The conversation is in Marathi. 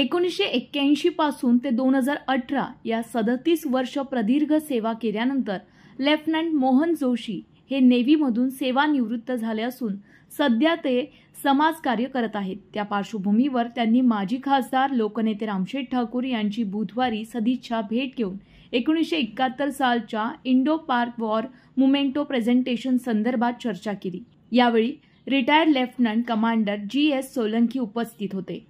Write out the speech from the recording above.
एकोणीसशे एक्क्याऐंशी पासून ते दोन हजार अठरा या सदतीस वर्ष प्रदीर्घ सेवा केल्यानंतर लेफ्टनंट मोहन जोशी हे नेव्हीमधून सेवानिवृत्त झाले असून सध्या ते समाजकार्य करत आहेत त्या पार्श्वभूमीवर त्यांनी माजी खासदार लोकनेते रामशेठ ठाकूर यांची बुधवारी सदिच्छा भेट घेऊन एकोणीसशे एकाहत्तर सालच्या Indo Pak war memento presentation संदर्भात चर्चा केली यावेळी retired lieutenant commander G S Solanki उपस्थित होते